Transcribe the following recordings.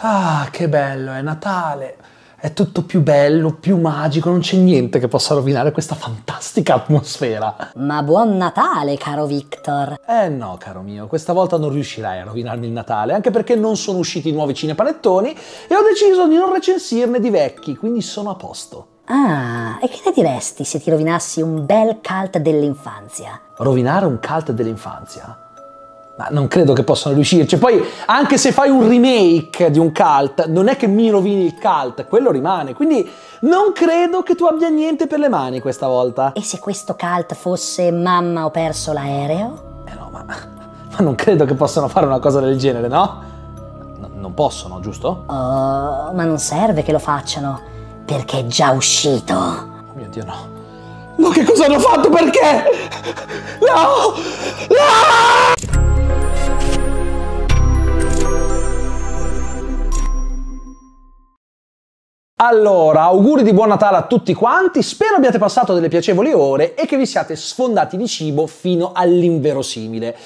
Ah, che bello, è Natale, è tutto più bello, più magico, non c'è niente che possa rovinare questa fantastica atmosfera. Ma buon Natale, caro Victor! Eh no, caro mio, questa volta non riuscirai a rovinarmi il Natale, anche perché non sono usciti i nuovi cinepanettoni e ho deciso di non recensirne di vecchi, quindi sono a posto. Ah, e che ne diresti se ti rovinassi un bel cult dell'infanzia? Rovinare un cult dell'infanzia? ma non credo che possano riuscirci. Poi, anche se fai un remake di un cult, non è che mi rovini il cult, quello rimane. Quindi non credo che tu abbia niente per le mani questa volta. E se questo cult fosse mamma ho perso l'aereo? Eh no, ma, ma non credo che possano fare una cosa del genere, no? N non possono, giusto? Oh, ma non serve che lo facciano, perché è già uscito. Oh mio Dio, no. Ma che cosa hanno fatto? Perché? No! No! Allora, auguri di buon Natale a tutti quanti, spero abbiate passato delle piacevoli ore e che vi siate sfondati di cibo fino all'inverosimile.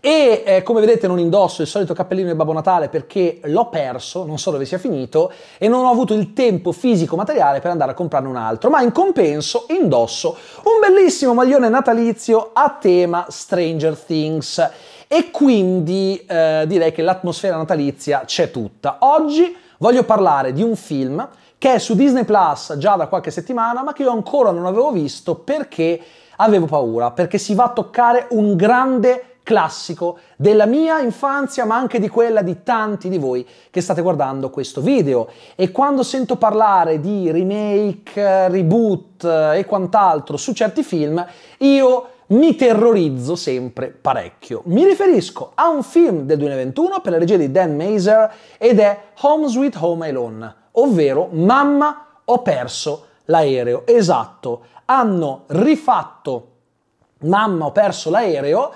E eh, come vedete non indosso il solito cappellino di Babbo Natale perché l'ho perso, non so dove sia finito, e non ho avuto il tempo fisico-materiale per andare a comprarne un altro, ma in compenso indosso un bellissimo maglione natalizio a tema Stranger Things. E quindi eh, direi che l'atmosfera natalizia c'è tutta. Oggi voglio parlare di un film che è su Disney Plus già da qualche settimana, ma che io ancora non avevo visto perché avevo paura, perché si va a toccare un grande classico della mia infanzia, ma anche di quella di tanti di voi che state guardando questo video. E quando sento parlare di remake, reboot eh, e quant'altro su certi film, io mi terrorizzo sempre parecchio. Mi riferisco a un film del 2021 per la regia di Dan Mazer ed è Home Sweet Home Alone ovvero mamma ho perso l'aereo. Esatto, hanno rifatto mamma ho perso l'aereo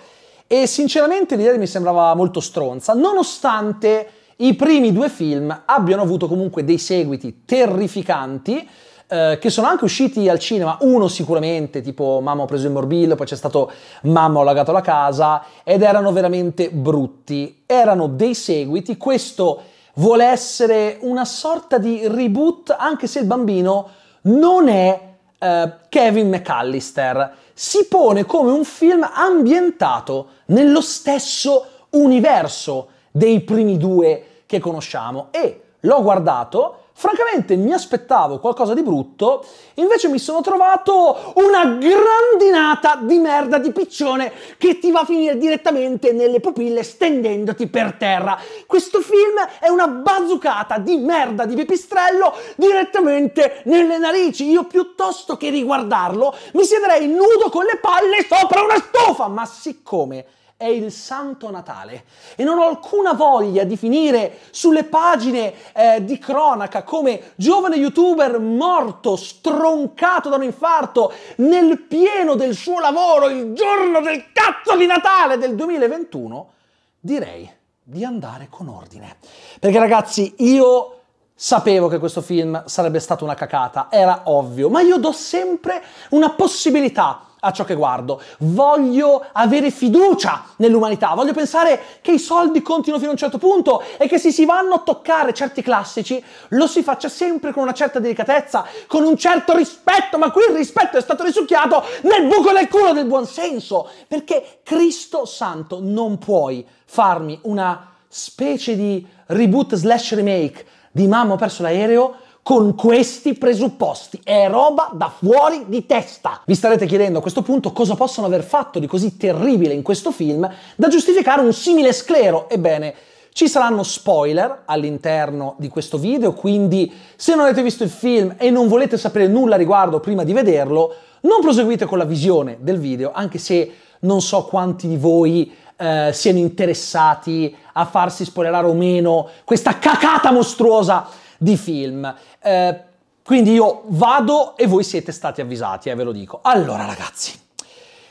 e sinceramente l'idea mi sembrava molto stronza, nonostante i primi due film abbiano avuto comunque dei seguiti terrificanti eh, che sono anche usciti al cinema, uno sicuramente, tipo Mamma ho preso il morbillo, poi c'è stato Mamma ho lagato la casa ed erano veramente brutti. Erano dei seguiti, questo vuole essere una sorta di reboot anche se il bambino non è eh, Kevin McAllister. Si pone come un film ambientato nello stesso universo dei primi due che conosciamo e l'ho guardato Francamente mi aspettavo qualcosa di brutto, invece mi sono trovato una grandinata di merda di piccione che ti va a finire direttamente nelle pupille stendendoti per terra. Questo film è una bazucata di merda di pipistrello direttamente nelle narici. Io piuttosto che riguardarlo mi siederei nudo con le palle sopra una stufa, ma siccome è il Santo Natale e non ho alcuna voglia di finire sulle pagine eh, di cronaca come giovane youtuber morto, stroncato da un infarto, nel pieno del suo lavoro, il giorno del cazzo di Natale del 2021, direi di andare con ordine. Perché ragazzi, io... Sapevo che questo film sarebbe stato una cacata, era ovvio, ma io do sempre una possibilità a ciò che guardo. Voglio avere fiducia nell'umanità, voglio pensare che i soldi continuano fino a un certo punto e che se si vanno a toccare certi classici lo si faccia sempre con una certa delicatezza, con un certo rispetto, ma qui il rispetto è stato risucchiato nel buco del culo del buonsenso, perché Cristo Santo non puoi farmi una specie di reboot slash remake di mamma ho perso l'aereo con questi presupposti. È roba da fuori di testa. Vi starete chiedendo a questo punto cosa possono aver fatto di così terribile in questo film da giustificare un simile sclero. Ebbene, ci saranno spoiler all'interno di questo video, quindi se non avete visto il film e non volete sapere nulla riguardo prima di vederlo, non proseguite con la visione del video, anche se non so quanti di voi eh, siano interessati a farsi spoilerare o meno questa cacata mostruosa di film. Eh, quindi io vado e voi siete stati avvisati, eh, ve lo dico. Allora ragazzi,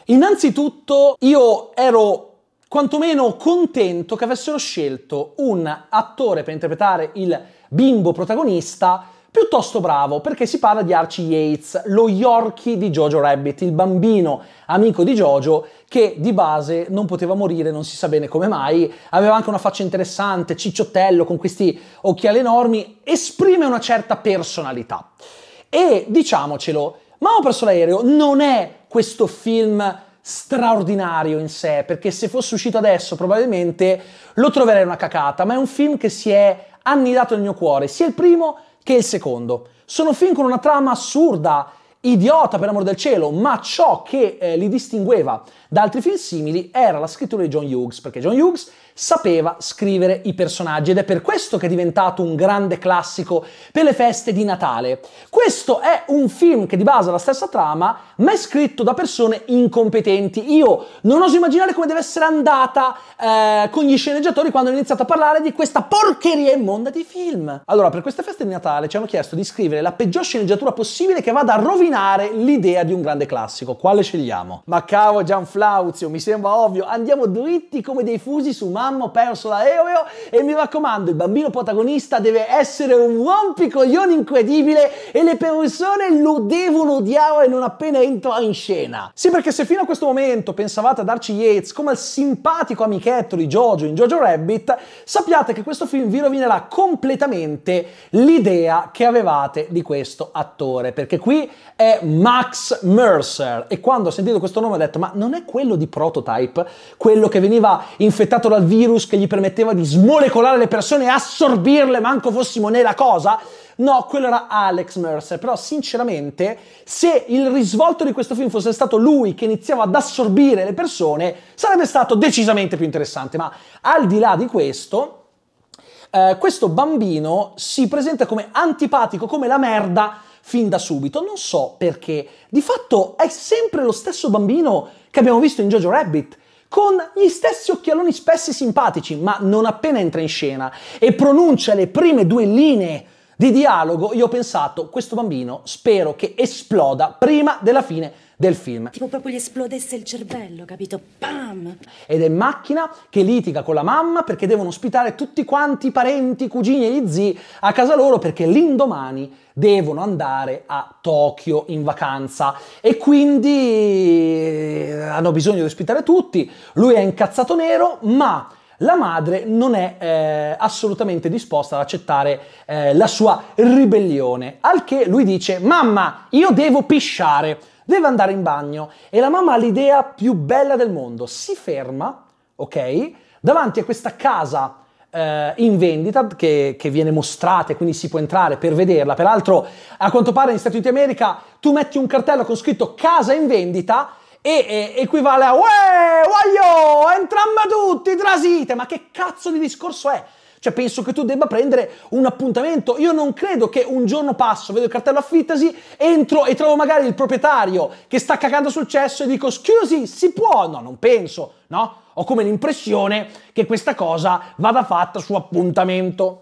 innanzitutto io ero quantomeno contento che avessero scelto un attore per interpretare il bimbo protagonista piuttosto bravo perché si parla di Archie Yates, lo Yorkie di Jojo Rabbit, il bambino amico di Jojo che di base non poteva morire, non si sa bene come mai, aveva anche una faccia interessante, cicciottello con questi occhiali enormi, esprime una certa personalità. E diciamocelo, ma ho perso l'aereo non è questo film straordinario in sé, perché se fosse uscito adesso probabilmente lo troverei una cacata, ma è un film che si è annidato nel mio cuore, sia il primo che il secondo. Sono film con una trama assurda, idiota per l'amor del cielo, ma ciò che eh, li distingueva da altri film simili era la scrittura di John Hughes, perché John Hughes sapeva scrivere i personaggi ed è per questo che è diventato un grande classico per le feste di Natale. Questo è un film che di base ha la stessa trama, ma è scritto da persone incompetenti. Io non oso immaginare come deve essere andata eh, con gli sceneggiatori quando hanno iniziato a parlare di questa porcheria immonda di film. Allora, per queste feste di Natale ci hanno chiesto di scrivere la peggior sceneggiatura possibile che vada a rovinare l'idea di un grande classico. Quale scegliamo? Ma cavo Gianflauzio, mi sembra ovvio, andiamo dritti come dei fusi su Mario mamma, ho perso l'aereo e mi raccomando, il bambino protagonista deve essere un rompicoglione incredibile e le persone lo devono odiare non appena entra in scena. Sì, perché se fino a questo momento pensavate a Darcy Yates come al simpatico amichetto di Jojo in Jojo Rabbit, sappiate che questo film vi rovinerà completamente l'idea che avevate di questo attore, perché qui è Max Mercer e quando ho sentito questo nome ho detto "Ma non è quello di Prototype, quello che veniva infettato dal virus virus che gli permetteva di smolecolare le persone e assorbirle, manco fossimo nella cosa? No, quello era Alex Mercer. Però, sinceramente, se il risvolto di questo film fosse stato lui che iniziava ad assorbire le persone, sarebbe stato decisamente più interessante. Ma al di là di questo. Eh, questo bambino si presenta come antipatico, come la merda, fin da subito. Non so perché. Di fatto è sempre lo stesso bambino che abbiamo visto in Jojo Rabbit con gli stessi occhialoni spessi simpatici, ma non appena entra in scena e pronuncia le prime due linee di dialogo, io ho pensato, questo bambino spero che esploda prima della fine del film. Tipo proprio gli esplodesse il cervello, capito? Pam! Ed è macchina che litiga con la mamma perché devono ospitare tutti quanti i parenti, i cugini e gli zii a casa loro perché l'indomani devono andare a Tokyo in vacanza e quindi eh, hanno bisogno di ospitare tutti. Lui è incazzato nero, ma la madre non è eh, assolutamente disposta ad accettare eh, la sua ribellione, al che lui dice "Mamma, io devo pisciare". Deve andare in bagno e la mamma ha l'idea più bella del mondo. Si ferma, ok? Davanti a questa casa eh, in vendita che, che viene mostrata e quindi si può entrare per vederla. Peraltro, a quanto pare negli Stati Uniti d'America tu metti un cartello con scritto casa in vendita e, equivale a Uè, voglio, entrambe tutti, trasite! Ma che cazzo di discorso è? Cioè penso che tu debba prendere un appuntamento. Io non credo che un giorno passo, vedo il cartello affittasi, entro e trovo magari il proprietario che sta cagando sul cesso e dico scusi, si può? No, non penso, no? Ho come l'impressione che questa cosa vada fatta su appuntamento.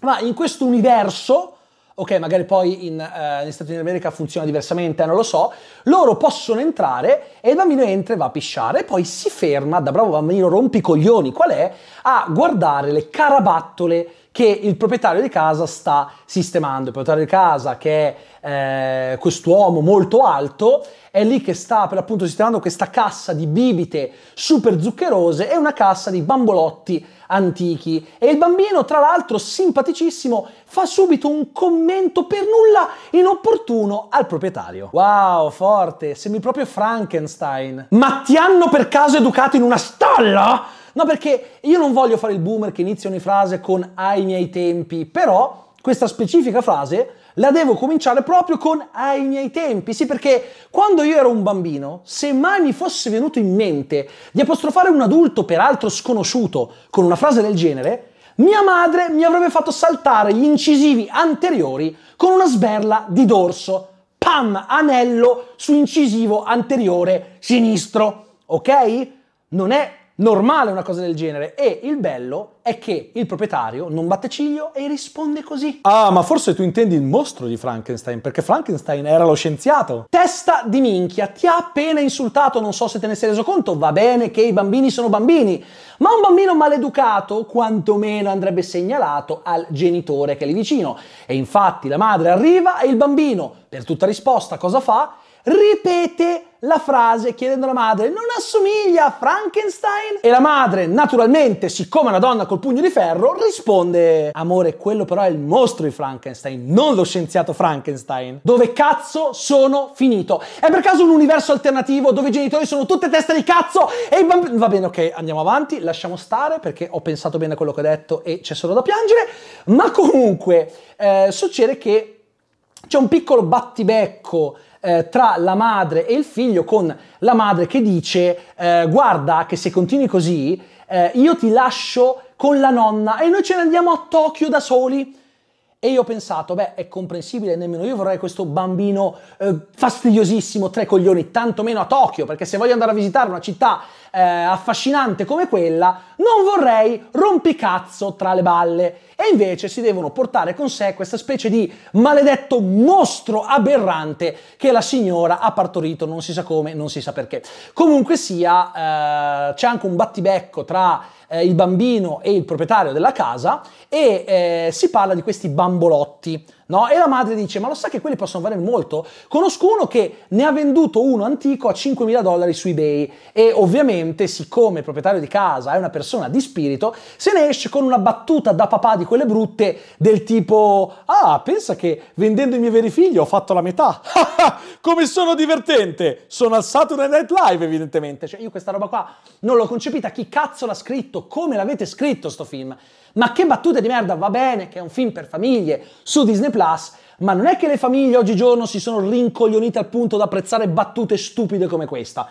Ma in questo universo ok, magari poi in, eh, negli Stati Uniti d'America funziona diversamente, non lo so, loro possono entrare e il bambino entra e va a pisciare e poi si ferma, da bravo bambino rompicoglioni qual è, a guardare le carabattole che il proprietario di casa sta sistemando. Il proprietario di casa, che è eh, quest'uomo molto alto, è lì che sta per l'appunto sistemando questa cassa di bibite super zuccherose e una cassa di bambolotti antichi e il bambino, tra l'altro simpaticissimo, fa subito un commento per nulla inopportuno al proprietario. Wow, forte, semi proprio Frankenstein. Ma ti hanno per caso educato in una stalla? No, perché io non voglio fare il boomer che inizia ogni frase con ai miei tempi, però questa specifica frase la devo cominciare proprio con ai miei tempi. Sì, perché quando io ero un bambino, se mai mi fosse venuto in mente di apostrofare un adulto, peraltro sconosciuto, con una frase del genere, mia madre mi avrebbe fatto saltare gli incisivi anteriori con una sberla di dorso. Pam! Anello su incisivo anteriore sinistro. Ok? Non è normale una cosa del genere e il bello è che il proprietario non batte ciglio e risponde così. Ah, ma forse tu intendi il mostro di Frankenstein, perché Frankenstein era lo scienziato. Testa di minchia, ti ha appena insultato, non so se te ne sei reso conto, va bene che i bambini sono bambini, ma un bambino maleducato quantomeno andrebbe segnalato al genitore che è lì vicino. E infatti la madre arriva e il bambino, per tutta risposta, cosa fa? ripete la frase chiedendo alla madre non assomiglia a Frankenstein? E la madre, naturalmente, siccome è una donna col pugno di ferro, risponde amore, quello però è il mostro di Frankenstein, non lo scienziato Frankenstein. Dove cazzo sono finito? È per caso un universo alternativo dove i genitori sono tutte teste di cazzo e i bambini... Va bene, ok, andiamo avanti, lasciamo stare perché ho pensato bene a quello che ho detto e c'è solo da piangere, ma comunque eh, succede che c'è un piccolo battibecco eh, tra la madre e il figlio con la madre che dice eh, guarda che se continui così eh, io ti lascio con la nonna e noi ce ne andiamo a Tokyo da soli. E io ho pensato, beh, è comprensibile, nemmeno io vorrei questo bambino eh, fastidiosissimo, tre coglioni, tantomeno a Tokyo, perché se voglio andare a visitare una città eh, affascinante come quella, non vorrei rompicazzo tra le balle. E invece si devono portare con sé questa specie di maledetto mostro aberrante che la signora ha partorito non si sa come, non si sa perché. Comunque sia, eh, c'è anche un battibecco tra eh, il bambino e il proprietario della casa e eh, si parla di questi bambolotti. No? E la madre dice, ma lo sa che quelli possono valere molto? Conosco uno che ne ha venduto uno antico a 5.000 dollari su eBay e ovviamente, siccome il proprietario di casa è una persona di spirito, se ne esce con una battuta da papà di quelle brutte del tipo, ah, pensa che vendendo i miei veri figli ho fatto la metà. Come sono divertente! Sono al Saturday Night Live, evidentemente. Cioè, io questa roba qua non l'ho concepita. Chi cazzo l'ha scritto? Come l'avete scritto sto film? Ma che battute di merda, va bene che è un film per famiglie su Disney Plus, ma non è che le famiglie oggigiorno si sono rincoglionite al punto da apprezzare battute stupide come questa.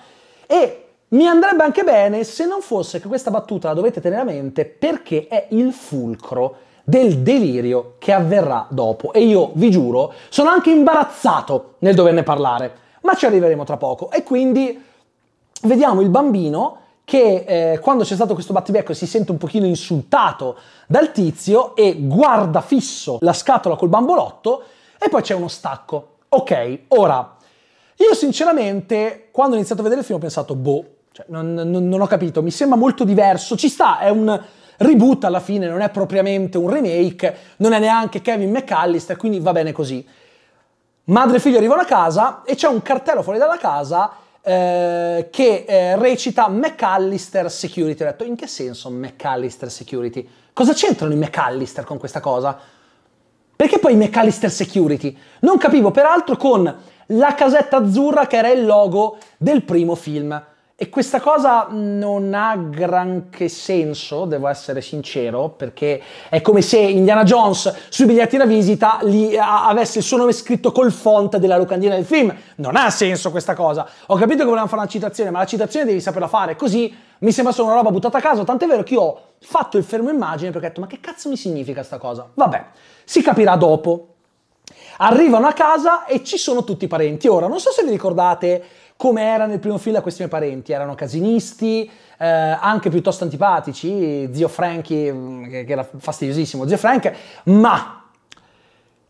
E mi andrebbe anche bene se non fosse che questa battuta la dovete tenere a mente perché è il fulcro del delirio che avverrà dopo. E io vi giuro, sono anche imbarazzato nel doverne parlare, ma ci arriveremo tra poco. E quindi vediamo il bambino che eh, quando c'è stato questo battibecco si sente un pochino insultato dal tizio e guarda fisso la scatola col bambolotto e poi c'è uno stacco. Ok, ora, io sinceramente quando ho iniziato a vedere il film ho pensato, boh, cioè, non, non, non ho capito, mi sembra molto diverso, ci sta, è un reboot alla fine, non è propriamente un remake, non è neanche Kevin McAllister, quindi va bene così. Madre e figlio arrivano a casa e c'è un cartello fuori dalla casa eh, che eh, recita McAllister Security. Ho detto, in che senso McAllister Security? Cosa c'entrano i McAllister con questa cosa? Perché poi i McAllister Security? Non capivo, peraltro, con la casetta azzurra che era il logo del primo film. E questa cosa non ha granché senso, devo essere sincero, perché è come se Indiana Jones sui biglietti da visita li, a, avesse il suo nome scritto col font della locandina del film. Non ha senso questa cosa. Ho capito che volevano fare una citazione, ma la citazione devi saperla fare, così mi sembra solo una roba buttata a caso, tant'è vero che io ho fatto il fermo immagine perché ho detto ma che cazzo mi significa questa cosa? Vabbè, si capirà dopo. Arrivano a casa e ci sono tutti i parenti. Ora, non so se vi ricordate come era nel primo film questi miei parenti, erano casinisti, eh, anche piuttosto antipatici, zio Frankie, mm, che, che era fastidiosissimo, zio Frank, ma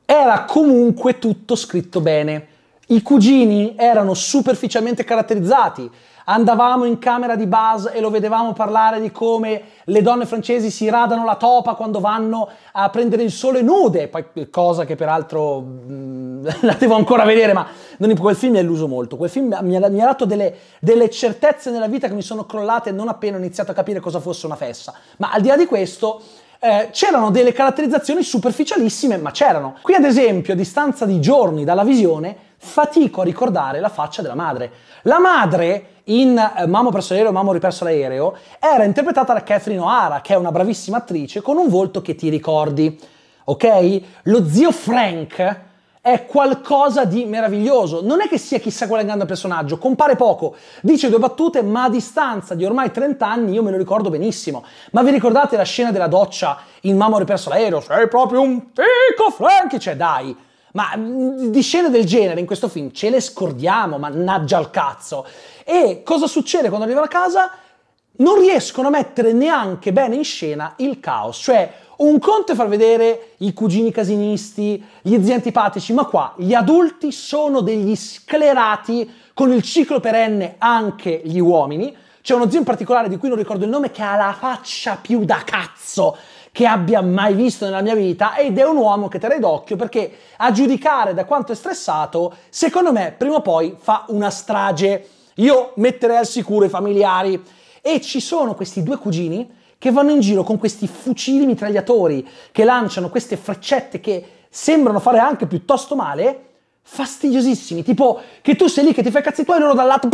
era comunque tutto scritto bene i cugini erano superficialmente caratterizzati. Andavamo in camera di Buzz e lo vedevamo parlare di come le donne francesi si radano la topa quando vanno a prendere il sole nude, Poi, cosa che peraltro mh, mm, la devo ancora vedere, ma non, quel film mi ha illuso molto. Quel film mi ha, mi ha dato delle, delle, certezze nella vita che mi sono crollate non appena ho iniziato a capire cosa fosse una fessa. Ma al di là di questo, eh, c'erano delle caratterizzazioni superficialissime, ma c'erano. Qui ad esempio, a distanza di giorni dalla visione, fatico a ricordare la faccia della madre. La madre in eh, Mamo perso l'aereo, Mamo riperso l'aereo, era interpretata da Catherine O'Hara, che è una bravissima attrice con un volto che ti ricordi, ok? Lo zio Frank è qualcosa di meraviglioso. Non è che sia chissà quale grande personaggio, compare poco, dice due battute, ma a distanza di ormai 30 anni io me lo ricordo benissimo. Ma vi ricordate la scena della doccia in Mamo riperso l'aereo? Sei proprio un fico Frank, cioè dai! Ma mm, di scene del genere in questo film ce le scordiamo, mannaggia al cazzo. E cosa succede quando arriva a casa? Non riescono a mettere neanche bene in scena il caos, cioè un conto è far vedere i cugini casinisti, gli zii antipatici, ma qua gli adulti sono degli sclerati con il ciclo perenne anche gli uomini. C'è uno zio in particolare di cui non ricordo il nome che ha la faccia più da cazzo che abbia mai visto nella mia vita ed è un uomo che terrei d'occhio perché a giudicare da quanto è stressato, secondo me prima o poi fa una strage. Io metterei al sicuro i familiari. E ci sono questi due cugini che vanno in giro con questi fucili mitragliatori che lanciano queste freccette che sembrano fare anche piuttosto male, fastidiosissimi, tipo che tu sei lì che ti fai cazzi tuoi e loro dall'alto...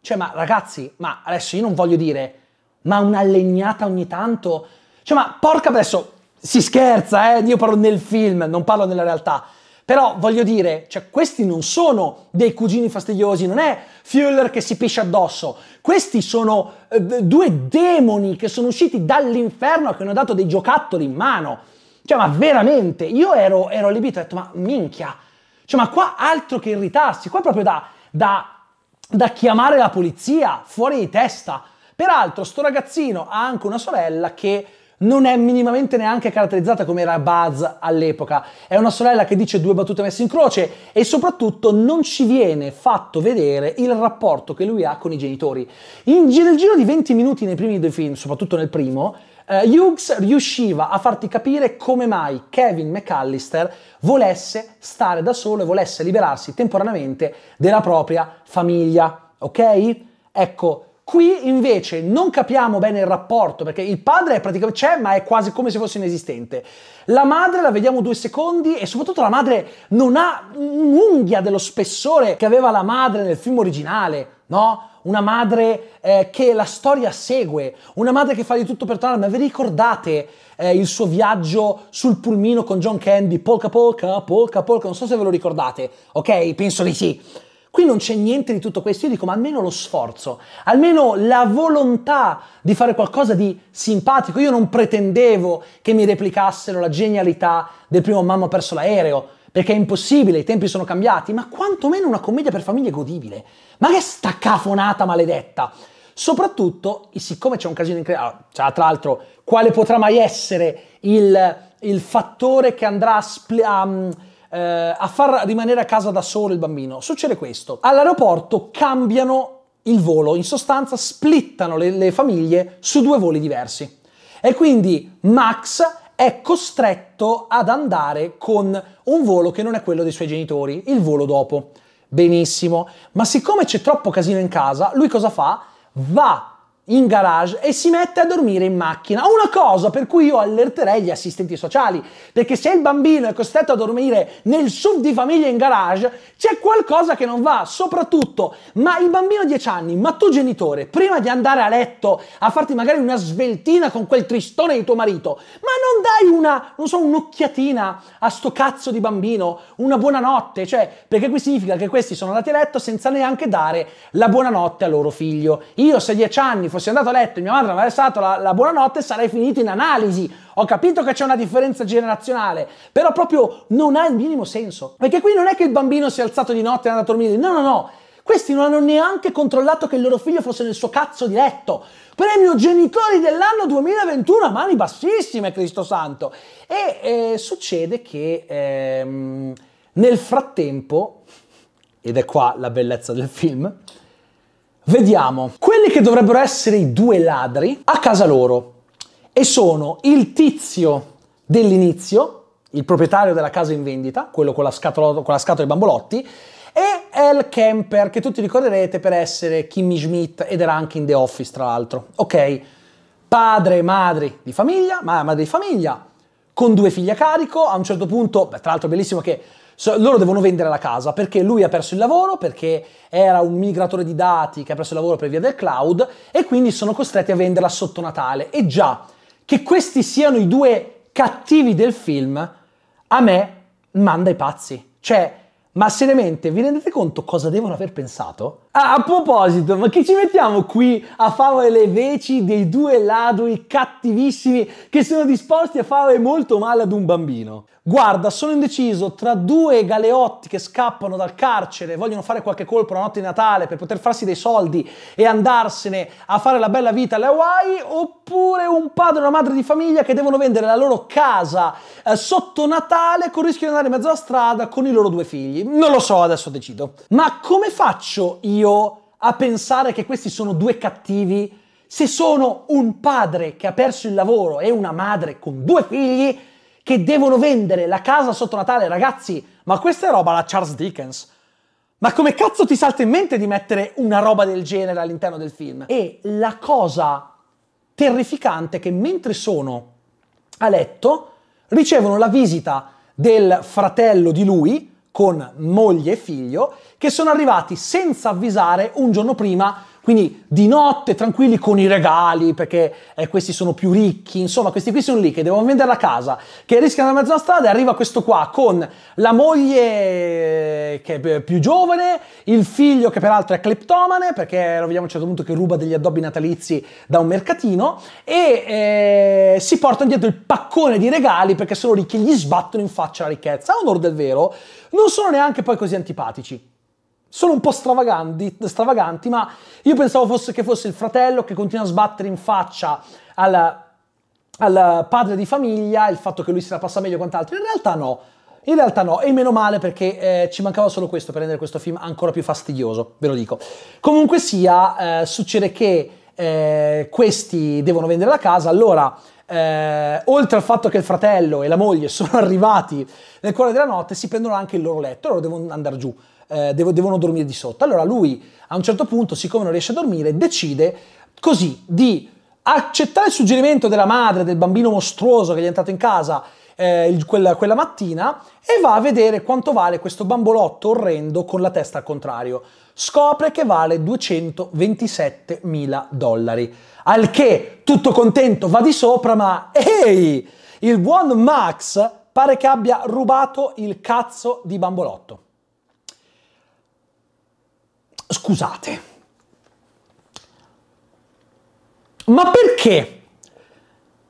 Cioè, ma ragazzi, ma adesso io non voglio dire, ma una legnata ogni tanto cioè, ma porca adesso si scherza, eh? Io parlo nel film, non parlo nella realtà. Però voglio dire, cioè, questi non sono dei cugini fastidiosi, non è Fuller che si pisce addosso. Questi sono eh, due demoni che sono usciti dall'inferno e che hanno dato dei giocattoli in mano. Cioè, ma veramente, io ero, ero e ho detto, ma minchia. Cioè, ma qua altro che irritarsi, qua proprio da, da, da chiamare la polizia, fuori di testa. Peraltro, sto ragazzino ha anche una sorella che non è minimamente neanche caratterizzata come era Buzz all'epoca. È una sorella che dice due battute messe in croce e soprattutto non ci viene fatto vedere il rapporto che lui ha con i genitori. In, nel giro di 20 minuti nei primi due film, soprattutto nel primo, eh, Hughes riusciva a farti capire come mai Kevin McAllister volesse stare da solo e volesse liberarsi temporaneamente della propria famiglia, ok? Ecco, Qui invece non capiamo bene il rapporto, perché il padre è praticamente c'è, ma è quasi come se fosse inesistente. La madre la vediamo due secondi e soprattutto la madre non ha un'unghia dello spessore che aveva la madre nel film originale, no? Una madre eh, che la storia segue, una madre che fa di tutto per tornare. Ma vi ricordate eh, il suo viaggio sul pulmino con John Candy? Polka polka, polka polka, non so se ve lo ricordate, ok? Penso di sì. Qui non c'è niente di tutto questo, io dico ma almeno lo sforzo, almeno la volontà di fare qualcosa di simpatico. Io non pretendevo che mi replicassero la genialità del primo Mamma perso l'aereo, perché è impossibile, i tempi sono cambiati, ma quantomeno una commedia per famiglie godibile. Ma che staccafonata maledetta! Soprattutto, siccome c'è un casino incredibile, allora, ah, cioè, tra l'altro, quale potrà mai essere il, il fattore che andrà a... Spl- a mm, eh, a far rimanere a casa da solo il bambino. Succede questo. All'aeroporto cambiano il volo, in sostanza splittano le, le famiglie su due voli diversi. E quindi Max è costretto ad andare con un volo che non è quello dei suoi genitori, il volo dopo. Benissimo, ma siccome c'è troppo casino in casa, lui cosa fa? Va in garage e si mette a dormire in macchina. Una cosa per cui io allerterei gli assistenti sociali, perché se il bambino è costretto a dormire nel sub di famiglia in garage, c'è qualcosa che non va, soprattutto, ma il bambino ha 10 anni, ma tu genitore, prima di andare a letto a farti magari una sveltina con quel tristone di tuo marito, ma non dai una, non so, un'occhiatina a sto cazzo di bambino, una buonanotte, cioè, perché qui significa che questi sono andati a letto senza neanche dare la buonanotte al loro figlio. Io se a 10 anni fossi andato a letto e mia madre mi avesse dato la, la buonanotte, sarei finito in analisi. Ho capito che c'è una differenza generazionale, però proprio non ha il minimo senso. Perché qui non è che il bambino si è alzato di notte e è andato a dormire, no, no, no. Questi non hanno neanche controllato che il loro figlio fosse nel suo cazzo di letto. Premio genitori dell'anno 2021 a mani bassissime, Cristo Santo. E eh, succede che ehm, nel frattempo, ed è qua la bellezza del film, Vediamo. Quelli che dovrebbero essere i due ladri a casa loro e sono il tizio dell'inizio, il proprietario della casa in vendita, quello con la, scatola, con la scatola di bambolotti, e El Kemper, che tutti ricorderete per essere Kimmy Schmidt ed era anche in The Office, tra l'altro. Ok, padre e madre di famiglia, madre di famiglia, con due figli a carico, a un certo punto, beh, tra l'altro è bellissimo che So, loro devono vendere la casa perché lui ha perso il lavoro, perché era un migratore di dati che ha perso il lavoro per via del cloud e quindi sono costretti a venderla sotto Natale. E già, che questi siano i due cattivi del film, a me manda i pazzi. Cioè, ma seriamente, vi rendete conto cosa devono aver pensato? Ah, a proposito, ma che ci mettiamo qui a fare le veci dei due ladri cattivissimi che sono disposti a fare molto male ad un bambino? Guarda, sono indeciso tra due galeotti che scappano dal carcere, vogliono fare qualche colpo la notte di Natale per poter farsi dei soldi e andarsene a fare la bella vita alle Hawaii, oppure un padre e una madre di famiglia che devono vendere la loro casa eh, sotto Natale con il rischio di andare in mezzo alla strada con i loro due figli. Non lo so, adesso decido. Ma come faccio io a pensare che questi sono due cattivi se sono un padre che ha perso il lavoro e una madre con due figli che devono vendere la casa sotto Natale, ragazzi, ma questa è roba la Charles Dickens. Ma come cazzo ti salta in mente di mettere una roba del genere all'interno del film? E la cosa terrificante è che mentre sono a letto ricevono la visita del fratello di lui, con moglie e figlio, che sono arrivati senza avvisare un giorno prima quindi di notte tranquilli con i regali perché eh, questi sono più ricchi, insomma questi qui sono lì che devono vendere la casa, che rischiano la mezza strada e arriva questo qua con la moglie eh, che è più giovane, il figlio che peraltro è cleptomane perché lo vediamo a un certo punto che ruba degli addobbi natalizi da un mercatino e eh, si portano dietro il paccone di regali perché sono ricchi e gli sbattono in faccia la ricchezza. A onore del vero non sono neanche poi così antipatici sono un po' stravaganti, stravaganti ma io pensavo fosse che fosse il fratello che continua a sbattere in faccia al, al padre di famiglia il fatto che lui se la passa meglio quant'altro. In realtà no, in realtà no, e meno male perché eh, ci mancava solo questo per rendere questo film ancora più fastidioso, ve lo dico. Comunque sia, eh, succede che eh, questi devono vendere la casa, allora... Eh, oltre al fatto che il fratello e la moglie sono arrivati nel cuore della notte, si prendono anche il loro letto, loro devono andare giù eh, devo, devono dormire di sotto. Allora lui a un certo punto, siccome non riesce a dormire, decide così di accettare il suggerimento della madre del bambino mostruoso che gli è entrato in casa eh, il, quella, quella, mattina e va a vedere quanto vale questo bambolotto orrendo con la testa al contrario. Scopre che vale 227 mila dollari. Al che, tutto contento, va di sopra, ma ehi, il buon Max pare che abbia rubato il cazzo di bambolotto. Scusate, ma perché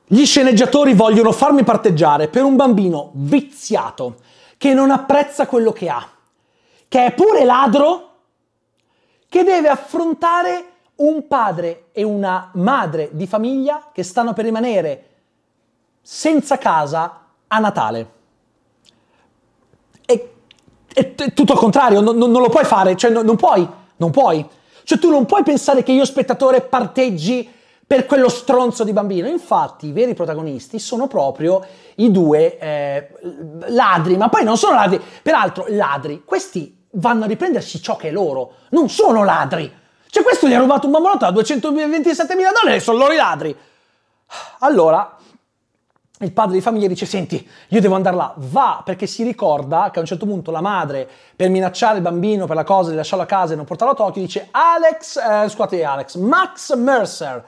gli sceneggiatori vogliono farmi parteggiare per un bambino viziato che non apprezza quello che ha, che è pure ladro, che deve affrontare un padre e una madre di famiglia che stanno per rimanere senza casa a Natale. È, è, è tutto il contrario, non, non, non lo puoi fare, cioè non, non puoi non puoi. Cioè tu non puoi pensare che io spettatore parteggi per quello stronzo di bambino. Infatti i veri protagonisti sono proprio i due eh, ladri, ma poi non sono ladri. Peraltro ladri, questi vanno a riprendersi ciò che è loro, non sono ladri. Cioè questo gli ha rubato un bambolotto da 227 mila dollari e sono loro i ladri. Allora, il padre di famiglia dice senti io devo andare là va perché si ricorda che a un certo punto la madre per minacciare il bambino per la cosa di lasciarlo a casa e non portarlo a Tokyo dice Alex eh, scusate Alex Max Mercer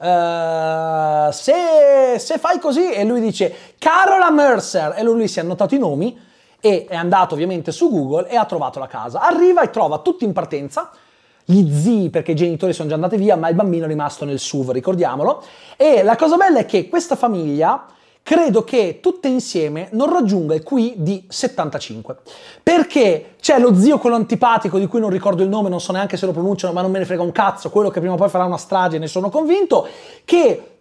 eh, se, se, fai così e lui dice Carola Mercer e lui si è annotato i nomi e è andato ovviamente su Google e ha trovato la casa arriva e trova tutti in partenza gli zii perché i genitori sono già andati via, ma il bambino è rimasto nel SUV, ricordiamolo. E la cosa bella è che questa famiglia credo che tutte insieme non raggiunga il QI di 75. Perché c'è lo zio quello antipatico di cui non ricordo il nome, non so neanche se lo pronunciano, ma non me ne frega un cazzo, quello che prima o poi farà una strage, ne sono convinto, che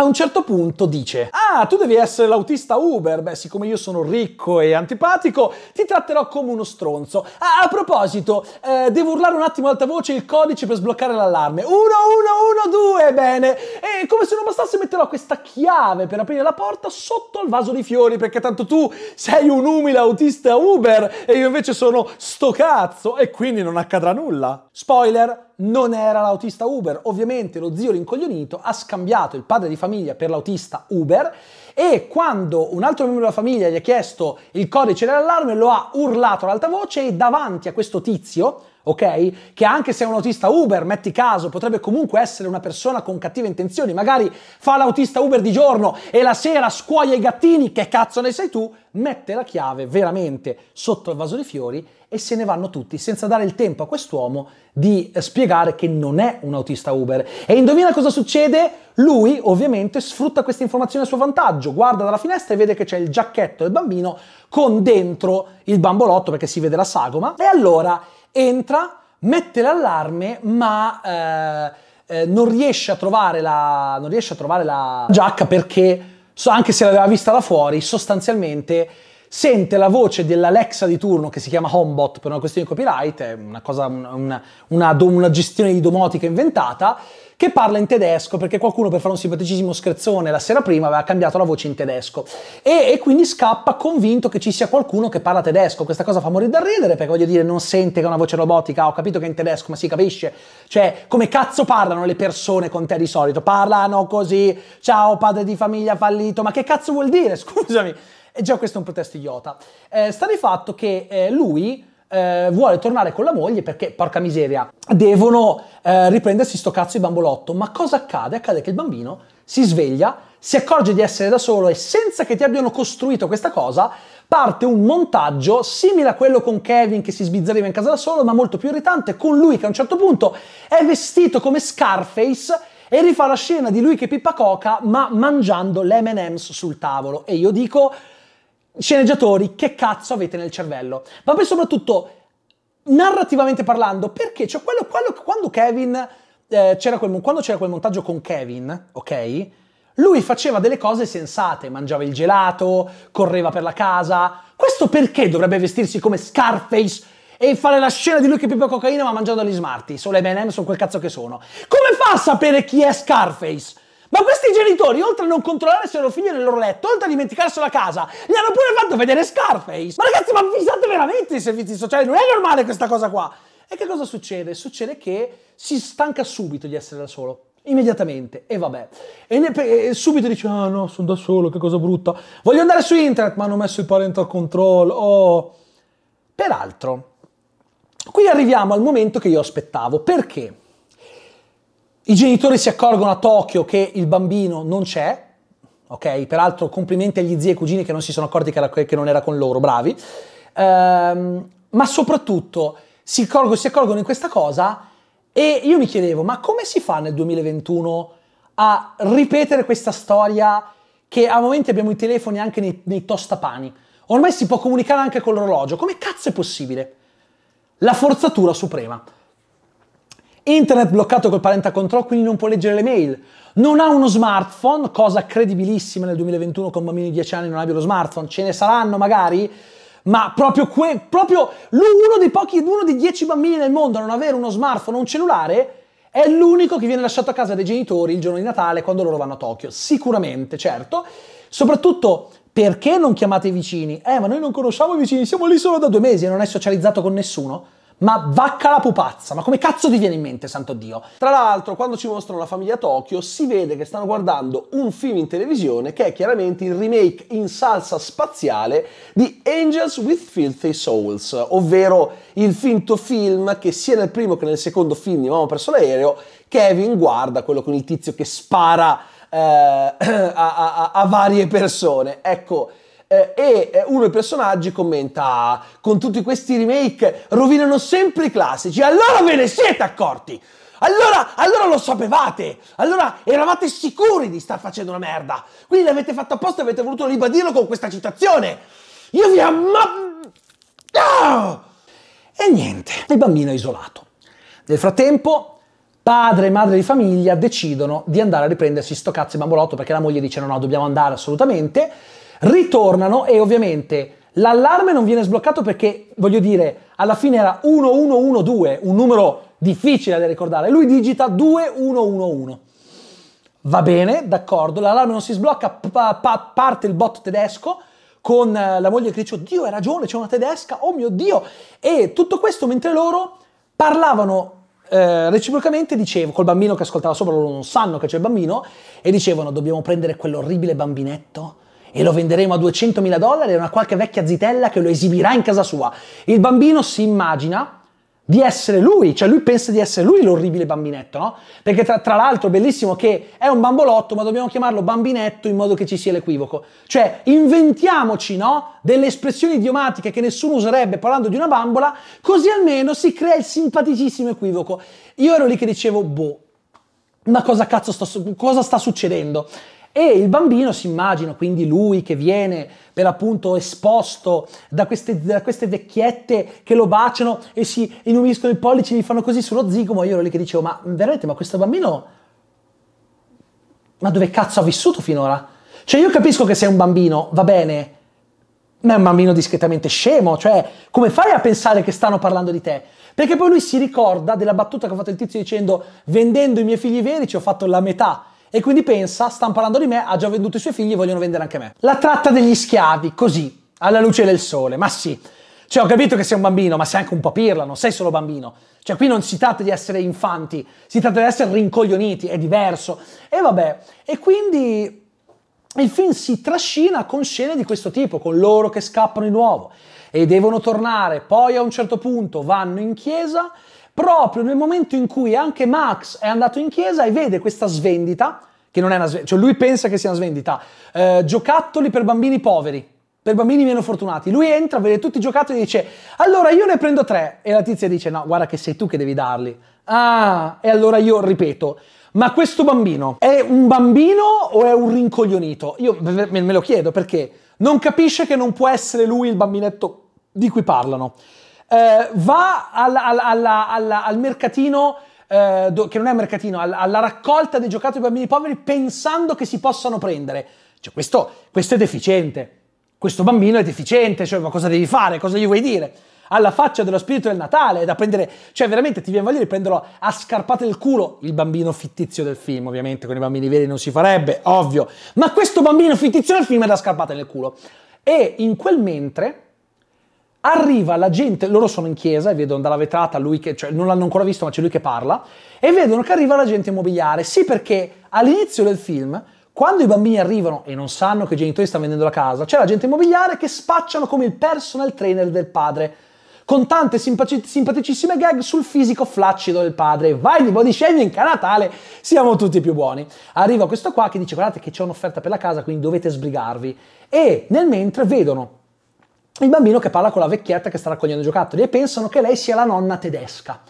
a un certo punto dice Ah, tu devi essere l'autista Uber. Beh, siccome io sono ricco e antipatico, ti tratterò come uno stronzo. Ah, a proposito, eh, devo urlare un attimo ad alta voce il codice per sbloccare l'allarme. 1112, bene. E come se non bastasse metterò questa chiave per aprire la porta sotto al vaso di fiori, perché tanto tu sei un umile autista Uber e io invece sono sto cazzo e quindi non accadrà nulla. Spoiler, non era l'autista Uber. Ovviamente lo zio rincoglionito ha scambiato il padre di famiglia famiglia per l'autista Uber e quando un altro membro della famiglia gli ha chiesto il codice dell'allarme lo ha urlato ad alta voce e davanti a questo tizio ok? Che anche se è un autista Uber, metti caso, potrebbe comunque essere una persona con cattive intenzioni, magari fa l'autista Uber di giorno e la sera scuoia i gattini, che cazzo ne sei tu? Mette la chiave veramente sotto il vaso di fiori e se ne vanno tutti senza dare il tempo a quest'uomo di eh, spiegare che non è un autista Uber. E indovina cosa succede? Lui ovviamente sfrutta questa informazione a suo vantaggio, guarda dalla finestra e vede che c'è il giacchetto del bambino con dentro il bambolotto perché si vede la sagoma e allora entra, mette l'allarme, ma eh, eh, non, riesce la, non, riesce a trovare la, giacca perché, anche se l'aveva vista da fuori, sostanzialmente sente la voce dell'Alexa di turno che si chiama Homebot per una questione di copyright, è una, cosa, una, una, una gestione di domotica inventata, che parla in tedesco perché qualcuno per fare un simpaticissimo scherzone la sera prima aveva cambiato la voce in tedesco e, e quindi scappa convinto che ci sia qualcuno che parla tedesco. Questa cosa fa morire da ridere perché voglio dire non sente che è una voce robotica, ho capito che è in tedesco ma si capisce. Cioè come cazzo parlano le persone con te di solito? Parlano così, ciao padre di famiglia fallito, ma che cazzo vuol dire? Scusami. E già questo è un protesto idiota. Eh, sta di fatto che eh, lui eh, vuole tornare con la moglie perché, porca miseria, devono eh, riprendersi sto cazzo di bambolotto. Ma cosa accade? Accade che il bambino si sveglia, si accorge di essere da solo e senza che ti abbiano costruito questa cosa, parte un montaggio simile a quello con Kevin che si sbizzarriva in casa da solo, ma molto più irritante, con lui che a un certo punto è vestito come Scarface e rifà la scena di lui che pippa coca, ma mangiando l'M&M's sul tavolo. E io dico sceneggiatori, che cazzo avete nel cervello? Vabbè, soprattutto, narrativamente parlando, perché cioè quello, quello quando Kevin eh, c'era quel, quando c'era quel montaggio con Kevin, ok? Lui faceva delle cose sensate, mangiava il gelato, correva per la casa. Questo perché dovrebbe vestirsi come Scarface e fare la scena di lui che pipa cocaina ma mangiando gli smarty? Solo le M&M sono quel cazzo che sono. Come fa a sapere chi è Scarface? Ma questi genitori, oltre a non controllare se loro figli nel loro letto, oltre a dimenticarsi la casa, gli hanno pure fatto vedere Scarface. Ma ragazzi, ma avvisate veramente i servizi sociali? Non è normale questa cosa qua. E che cosa succede? Succede che si stanca subito di essere da solo immediatamente e vabbè e, ne, e, subito dice ah no sono da solo che cosa brutta voglio andare su internet ma hanno messo il parental control oh peraltro qui arriviamo al momento che io aspettavo perché i genitori si accorgono a Tokyo che il bambino non c'è, ok? Peraltro complimenti agli zii e cugini che non si sono accorti che, era, che non era con loro, bravi. Ehm, ma soprattutto si accorgono, si accorgono in questa cosa e io mi chiedevo, ma come si fa nel 2021 a ripetere questa storia che a momenti abbiamo i telefoni anche nei, nei tostapani? Ormai si può comunicare anche con l'orologio, come cazzo è possibile? La forzatura suprema internet bloccato col parenta control, quindi non può leggere le mail. Non ha uno smartphone, cosa credibilissima nel 2021 con bambini di 10 anni non abbia lo smartphone, ce ne saranno magari, ma proprio, que- proprio uno dei pochi, uno dei 10 bambini nel mondo a non avere uno smartphone o un cellulare è l'unico che viene lasciato a casa dai genitori il giorno di Natale quando loro vanno a Tokyo. Sicuramente, certo. Soprattutto perché non chiamate i vicini? Eh, ma noi non conosciamo i vicini, siamo lì solo da due mesi e non è socializzato con nessuno. Ma vacca la pupazza, ma come cazzo ti viene in mente, santo Dio? Tra l'altro, quando ci mostrano la famiglia Tokyo, si vede che stanno guardando un film in televisione che è chiaramente il remake in salsa spaziale di Angels with Filthy Souls, ovvero il finto film che sia nel primo che nel secondo film di Mamma perso l'aereo, Kevin guarda quello con il tizio che spara eh, a, a, a varie persone. Ecco, eh, e eh, uno dei personaggi commenta con tutti questi remake rovinano sempre i classici. Allora ve ne siete accorti! Allora, allora lo sapevate! Allora eravate sicuri di star facendo una merda! Quindi l'avete fatto apposta e avete voluto ribadirlo con questa citazione! Io vi amma... Ah! E niente, il bambino è isolato. Nel frattempo, padre e madre di famiglia decidono di andare a riprendersi sto cazzo di bambolotto perché la moglie dice no no, dobbiamo andare assolutamente ritornano e ovviamente l'allarme non viene sbloccato perché, voglio dire, alla fine era 1112, un numero difficile da ricordare, lui digita 2111. Va bene, d'accordo, l'allarme non si sblocca, pa pa parte il bot tedesco con eh, la moglie che dice Dio hai ragione, c'è una tedesca, oh mio Dio! E tutto questo mentre loro parlavano eh, reciprocamente dicevo col bambino che ascoltava sopra, loro non sanno che c'è il bambino, e dicevano dobbiamo prendere quell'orribile bambinetto e lo venderemo a 200.000 dollari a una qualche vecchia zitella che lo esibirà in casa sua. Il bambino si immagina di essere lui, cioè lui pensa di essere lui l'orribile bambinetto, no? Perché tra, tra l'altro bellissimo che è un bambolotto, ma dobbiamo chiamarlo bambinetto in modo che ci sia l'equivoco. Cioè, inventiamoci, no? Delle espressioni idiomatiche che nessuno userebbe parlando di una bambola, così almeno si crea il simpaticissimo equivoco. Io ero lì che dicevo, boh, ma cosa cazzo sta, cosa sta succedendo? E il bambino si immagina, quindi lui che viene per appunto esposto da queste, da queste vecchiette che lo baciano e si inumiscono i pollici, e gli fanno così sullo zigomo. Io ero lì che dicevo, ma veramente, ma questo bambino... Ma dove cazzo ha vissuto finora? Cioè io capisco che sei un bambino, va bene, ma è un bambino discretamente scemo, cioè come fai a pensare che stanno parlando di te? Perché poi lui si ricorda della battuta che ha fatto il tizio dicendo vendendo i miei figli veri ci ho fatto la metà e quindi pensa, stanno parlando di me, ha già venduto i suoi figli e vogliono vendere anche me. La tratta degli schiavi, così, alla luce del sole, ma sì. Cioè ho capito che sei un bambino, ma sei anche un po' pirla, non sei solo bambino. Cioè qui non si tratta di essere infanti, si tratta di essere rincoglioniti, è diverso. E vabbè, e quindi il film si trascina con scene di questo tipo, con loro che scappano di nuovo e devono tornare, poi a un certo punto vanno in chiesa proprio nel momento in cui anche Max è andato in chiesa e vede questa svendita, che non è una svendita, cioè lui pensa che sia una svendita, eh, giocattoli per bambini poveri, per bambini meno fortunati. Lui entra, vede tutti i giocattoli e dice, allora io ne prendo tre. E la tizia dice, no, guarda che sei tu che devi darli. Ah, e allora io ripeto, ma questo bambino è un bambino o è un rincoglionito? Io me lo chiedo perché non capisce che non può essere lui il bambinetto di cui parlano eh, va al, al, al, al mercatino, eh, do, che non è mercatino, alla raccolta dei giocattoli per bambini poveri pensando che si possano prendere. Cioè, questo, questo è deficiente. Questo bambino è deficiente, cioè, ma cosa devi fare? Cosa gli vuoi dire? alla faccia dello spirito del Natale, è da prendere, cioè veramente ti viene voglia di prenderlo a scarpate del culo, il bambino fittizio del film, ovviamente con i bambini veri non si farebbe, ovvio, ma questo bambino fittizio del film è da scarpate del culo. E in quel mentre arriva la gente, loro sono in chiesa e vedono dalla vetrata lui che, cioè non l'hanno ancora visto ma c'è lui che parla, e vedono che arriva la gente immobiliare. Sì perché all'inizio del film, quando i bambini arrivano e non sanno che i genitori stanno vendendo la casa, c'è la gente immobiliare che spacciano come il personal trainer del padre, con tante simpatic- simpaticissime gag sul fisico flaccido del padre. Vai di body shaming a Natale, siamo tutti più buoni. Arriva questo qua che dice guardate che c'è un'offerta per la casa, quindi dovete sbrigarvi. E nel mentre vedono il bambino che parla con la vecchietta che sta raccogliendo i giocattoli e pensano che lei sia la nonna tedesca.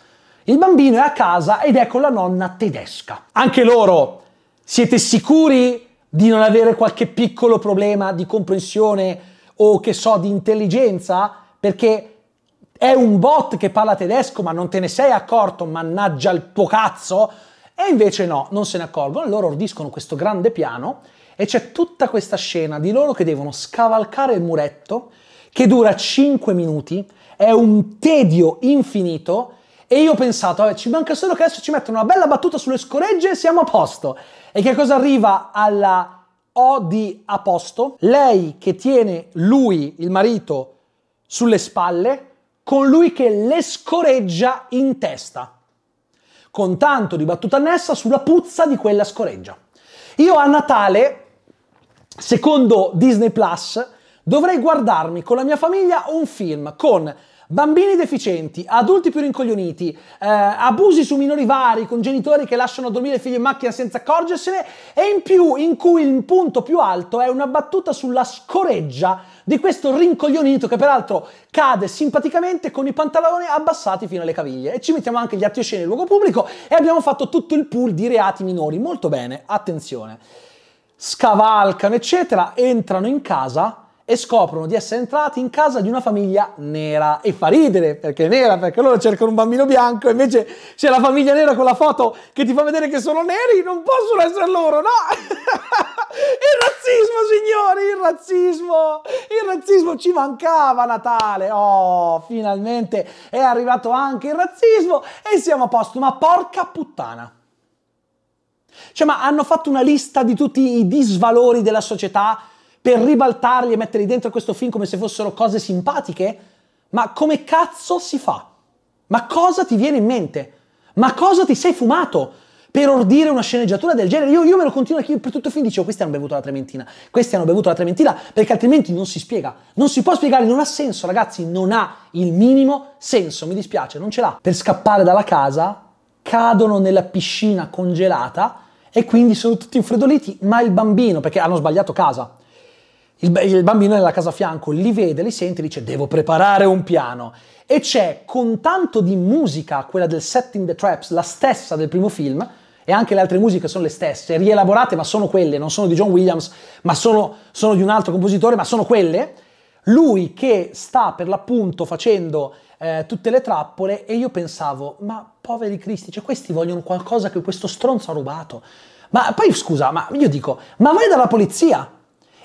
Il bambino è a casa ed è con la nonna tedesca. Anche loro, siete sicuri di non avere qualche piccolo problema di comprensione o che so di intelligenza? Perché è un bot che parla tedesco ma non te ne sei accorto, mannaggia il tuo cazzo? E invece no, non se ne accorgono, loro ordiscono questo grande piano e c'è tutta questa scena di loro che devono scavalcare il muretto che dura 5 minuti, è un tedio infinito e io ho pensato, ci manca solo che adesso ci mettono una bella battuta sulle scoregge e siamo a posto. E che cosa arriva alla O di a posto? Lei che tiene lui, il marito, sulle spalle, con lui che le scoreggia in testa, con tanto di battuta annessa sulla puzza di quella scoreggia. Io a Natale, secondo Disney Plus, Dovrei guardarmi con la mia famiglia un film con bambini deficienti, adulti più rincoglioniti, eh, abusi su minori vari, con genitori che lasciano dormire i figli in macchina senza accorgersene, e in più in cui il punto più alto è una battuta sulla scoreggia di questo rincoglionito che peraltro cade simpaticamente con i pantaloni abbassati fino alle caviglie. E ci mettiamo anche gli atti osceni in luogo pubblico e abbiamo fatto tutto il pool di reati minori. Molto bene, attenzione. Scavalcano, eccetera, entrano in casa e scoprono di essere entrati in casa di una famiglia nera e fa ridere perché è nera, perché loro cercano un bambino bianco, invece c'è la famiglia nera con la foto che ti fa vedere che sono neri, non possono essere loro, no? il razzismo, signori, il razzismo, il razzismo ci mancava Natale, oh, finalmente è arrivato anche il razzismo e siamo a posto, ma porca puttana. Cioè, ma hanno fatto una lista di tutti i disvalori della società per ribaltarli e metterli dentro questo film come se fossero cose simpatiche? Ma come cazzo si fa? Ma cosa ti viene in mente? Ma cosa ti sei fumato? per ordire una sceneggiatura del genere. Io, io me lo continuo a io per tutto il film dicevo questi hanno bevuto la trementina, questi hanno bevuto la trementina perché altrimenti non si spiega, non si può spiegare, non ha senso ragazzi, non ha il minimo senso, mi dispiace, non ce l'ha. Per scappare dalla casa cadono nella piscina congelata e quindi sono tutti infreddoliti, ma il bambino, perché hanno sbagliato casa, il, il bambino nella casa a fianco li vede, li sente e dice devo preparare un piano. E c'è con tanto di musica, quella del Setting the Traps, la stessa del primo film, e anche le altre musiche sono le stesse, rielaborate ma sono quelle, non sono di John Williams, ma sono, sono di un altro compositore, ma sono quelle. Lui che sta per l'appunto facendo eh, tutte le trappole e io pensavo, ma poveri cristi, cioè questi vogliono qualcosa che questo stronzo ha rubato. Ma poi scusa, ma io dico, ma vai dalla polizia,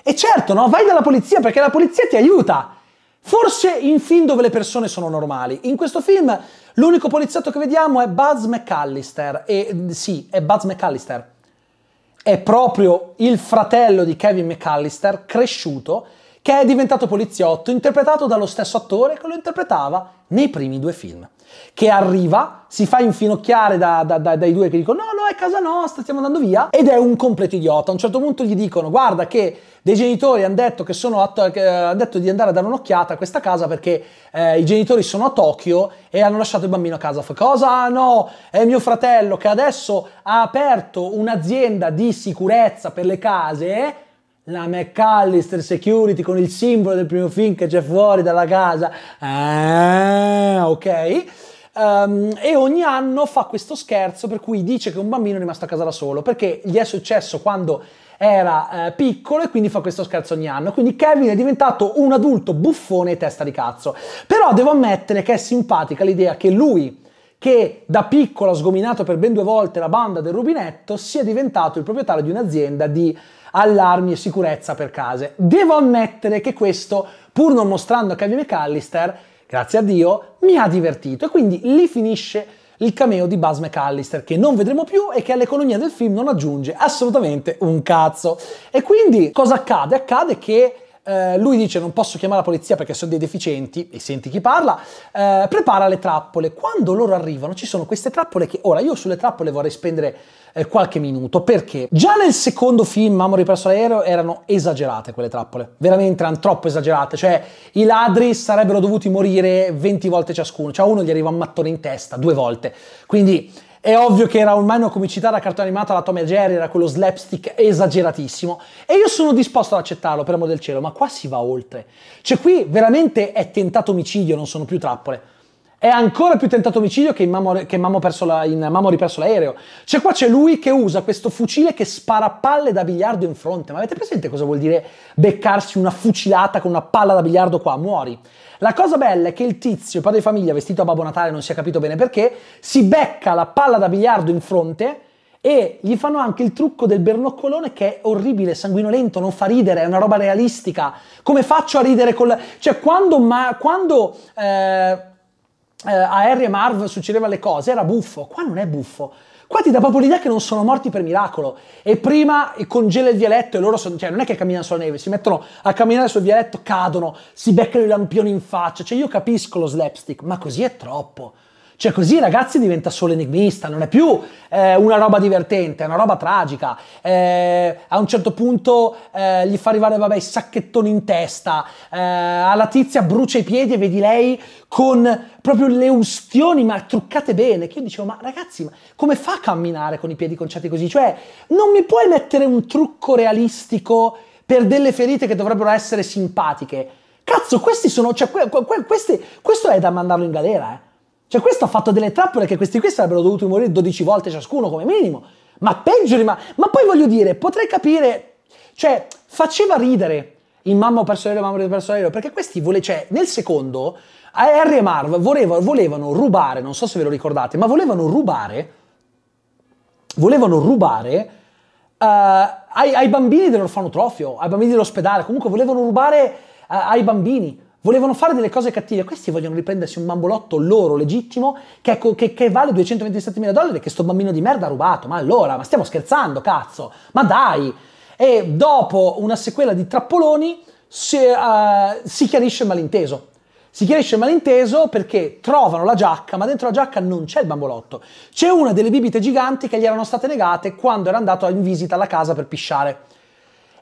e certo, no? Vai dalla polizia perché la polizia ti aiuta. Forse in film dove le persone sono normali. In questo film l'unico poliziotto che vediamo è Buzz McAllister. E mm, sì, è Buzz McAllister. È proprio il fratello di Kevin McAllister, cresciuto, che è diventato poliziotto, interpretato dallo stesso attore che lo interpretava nei primi due film che arriva, si fa infinocchiare da, da, da, dai due che dicono no, no, è casa nostra, stiamo andando via, ed è un completo idiota. A un certo punto gli dicono guarda che dei genitori hanno detto, atto- che eh, hanno detto di andare a dare un'occhiata a questa casa perché eh, i genitori sono a Tokyo e hanno lasciato il bambino a casa. Fa cosa? No, è mio fratello che adesso ha aperto un'azienda di sicurezza per le case la McAllister Security con il simbolo del primo film che c'è fuori dalla casa. Ah, ok. Um, e ogni anno fa questo scherzo per cui dice che un bambino è rimasto a casa da solo perché gli è successo quando era eh, piccolo e quindi fa questo scherzo ogni anno. Quindi Kevin è diventato un adulto buffone e testa di cazzo. Però devo ammettere che è simpatica l'idea che lui che da piccolo ha sgominato per ben due volte la banda del rubinetto, sia diventato il proprietario di un'azienda di allarmi e sicurezza per case. Devo ammettere che questo, pur non mostrando Kevin McAllister, grazie a Dio, mi ha divertito e quindi lì finisce il cameo di Buzz McAllister che non vedremo più e che all'economia del film non aggiunge assolutamente un cazzo. E quindi cosa accade? Accade che eh, lui dice non posso chiamare la polizia perché sono dei deficienti, e senti chi parla, eh, prepara le trappole. Quando loro arrivano ci sono queste trappole che ora io sulle trappole vorrei spendere eh, qualche minuto, perché già nel secondo film, Amori presso l'aereo, erano esagerate quelle trappole, veramente erano troppo esagerate, cioè i ladri sarebbero dovuti morire 20 volte ciascuno, cioè uno gli arriva un mattone in testa due volte, quindi è ovvio che era ormai una comicità da cartone animato alla Tom e Jerry, era quello slapstick esageratissimo. E io sono disposto ad accettarlo, per amor del cielo, ma qua si va oltre. Cioè qui veramente è tentato omicidio, non sono più trappole è ancora più tentato omicidio che in Mammo, che Mammo perso la, in Mammo riperso l'aereo. Cioè qua c'è lui che usa questo fucile che spara palle da biliardo in fronte. Ma avete presente cosa vuol dire beccarsi una fucilata con una palla da biliardo qua? Muori. La cosa bella è che il tizio, il padre di famiglia, vestito a Babbo Natale, non si è capito bene perché, si becca la palla da biliardo in fronte e gli fanno anche il trucco del bernoccolone che è orribile, sanguinolento, non fa ridere, è una roba realistica. Come faccio a ridere con la... Cioè, quando... Ma... quando eh eh, a Harry e Marv succedeva le cose, era buffo. Qua non è buffo. Qua ti dà proprio l'idea che non sono morti per miracolo. E prima congela il vialetto e loro sono, cioè non è che camminano sulla neve, si mettono a camminare sul vialetto, cadono, si beccano i lampioni in faccia. Cioè io capisco lo slapstick, ma così è troppo. Cioè così ragazzi diventa solo enigmista, non è più eh, una roba divertente, è una roba tragica. Eh, a un certo punto eh, gli fa arrivare vabbè, i sacchettoni in testa, eh, alla tizia brucia i piedi e vedi lei con proprio le ustioni ma truccate bene, che io dicevo ma ragazzi ma come fa a camminare con i piedi conciati così? Cioè non mi puoi mettere un trucco realistico per delle ferite che dovrebbero essere simpatiche? Cazzo, questi sono, cioè, que, que, questi, questo è da mandarlo in galera, eh. Cioè questo ha fatto delle trappole che questi qui sarebbero dovuti morire 12 volte ciascuno come minimo. Ma peggio di Ma Ma poi voglio dire, potrei capire... Cioè, faceva ridere il Mamma Personello, Mamma Personello, perché questi vole... Cioè, nel secondo, Harry eh, e Marv volevano, volevano rubare, non so se ve lo ricordate, ma volevano rubare... Volevano rubare... Uh, ai, ai, bambini dell'orfanotrofio, ai bambini dell'ospedale, comunque volevano rubare uh, ai bambini. Volevano fare delle cose cattive, questi vogliono riprendersi un bambolotto loro legittimo che, che, che vale 227 mila dollari che sto bambino di merda ha rubato. Ma allora, ma stiamo scherzando, cazzo! Ma dai! E dopo una sequela di trappoloni si, uh, eh, si chiarisce il malinteso. Si chiarisce il malinteso perché trovano la giacca, ma dentro la giacca non c'è il bambolotto. C'è una delle bibite giganti che gli erano state negate quando era andato in visita alla casa per pisciare.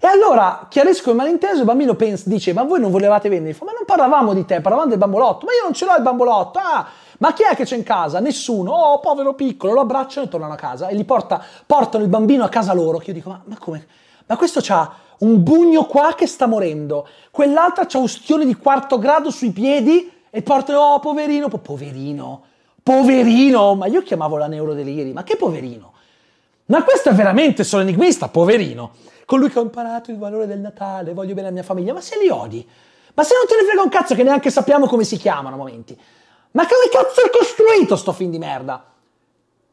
E allora chiarisco il malinteso, il bambino pensa, dice, ma voi non volevate vendere? ma non parlavamo di te, parlavamo del bambolotto, ma io non ce l'ho il bambolotto, ah! Ma chi è che c'è in casa? Nessuno. Oh, povero piccolo, lo abbracciano e tornano a casa e li porta, portano il bambino a casa loro. Che io dico, ma, ma come? Ma questo c'ha un bugno qua che sta morendo, quell'altra c'ha ustione di quarto grado sui piedi e portano, oh, poverino, po- poverino, poverino. Ma io chiamavo la neurodeliri, ma che poverino? Ma questo è veramente solo enigmista, poverino colui che ho imparato il valore del Natale, voglio bene la mia famiglia, ma se li odi? Ma se non te ne frega un cazzo che neanche sappiamo come si chiamano a momenti. Ma come cazzo è costruito sto film di merda?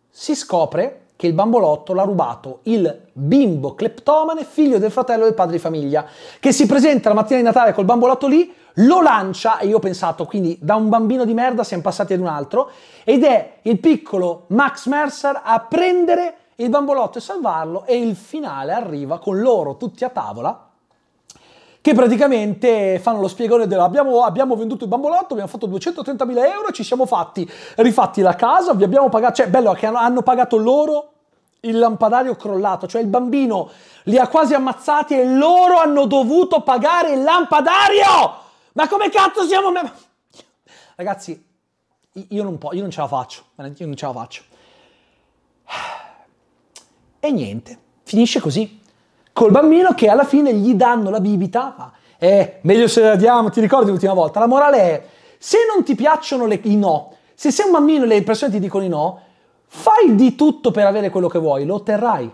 Si scopre che il bambolotto l'ha rubato il bimbo cleptomane, figlio del fratello del padre di famiglia, che si presenta la mattina di Natale col bambolotto lì, lo lancia e io ho pensato, quindi da un bambino di merda siamo passati ad un altro, ed è il piccolo Max Mercer a prendere il bambolotto e salvarlo e il finale arriva con loro tutti a tavola che praticamente fanno lo spiegone dell'abbiamo abbiamo venduto il bambolotto, abbiamo fatto 230.000 euro, ci siamo fatti, rifatti la casa, vi abbiamo pagato, cioè bello che hanno, hanno pagato loro il lampadario crollato, cioè il bambino li ha quasi ammazzati e loro hanno dovuto pagare il lampadario! Ma come cazzo siamo... Ragazzi, io non, po- io non ce la faccio, io non ce la faccio. E niente, finisce così. Col bambino che alla fine gli danno la bibita, ma è eh, meglio se la diamo, ti ricordi l'ultima volta? La morale è, se non ti piacciono le, i no, se sei un bambino e le persone ti dicono i no, fai di tutto per avere quello che vuoi, lo otterrai.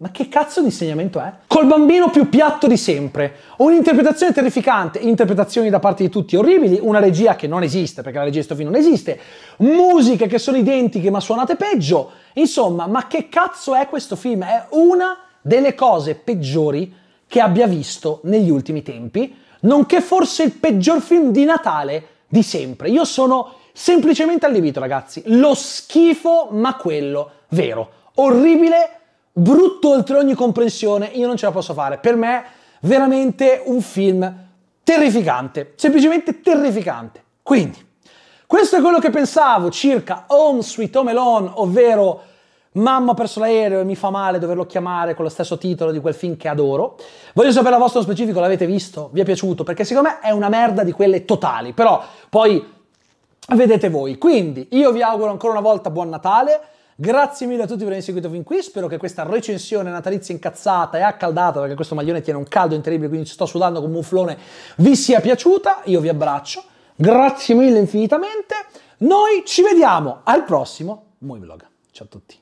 Ma che cazzo di insegnamento è? Col bambino più piatto di sempre. Un'interpretazione terrificante, interpretazioni da parte di tutti orribili, una regia che non esiste, perché la regia di sto film non esiste, musiche che sono identiche ma suonate peggio. Insomma, ma che cazzo è questo film? È una delle cose peggiori che abbia visto negli ultimi tempi, nonché forse il peggior film di Natale di sempre. Io sono semplicemente allibito, ragazzi. Lo schifo, ma quello vero. Orribile, brutto oltre ogni comprensione, io non ce la posso fare. Per me veramente un film terrificante, semplicemente terrificante. Quindi, questo è quello che pensavo circa Home Sweet Home Alone, ovvero Mamma ha perso l'aereo e mi fa male doverlo chiamare con lo stesso titolo di quel film che adoro. Voglio sapere la vostra specifico, l'avete visto? Vi è piaciuto? Perché secondo me è una merda di quelle totali, però poi vedete voi. Quindi io vi auguro ancora una volta buon Natale. Grazie mille a tutti per avermi seguito fin qui, spero che questa recensione natalizia incazzata e accaldata, perché questo maglione tiene un caldo incredibile, quindi ci sto sudando come un flone, vi sia piaciuta. Io vi abbraccio, grazie mille infinitamente. Noi ci vediamo al prossimo Moi Vlog. Ciao a tutti.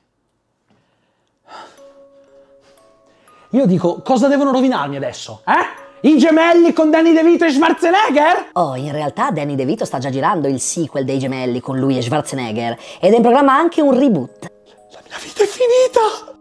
Io dico, cosa devono rovinarmi adesso? Eh? I gemelli con Danny DeVito e Schwarzenegger? Oh, in realtà Danny DeVito sta già girando il sequel dei gemelli con lui e Schwarzenegger ed è in programma anche un reboot. La mia vita è finita!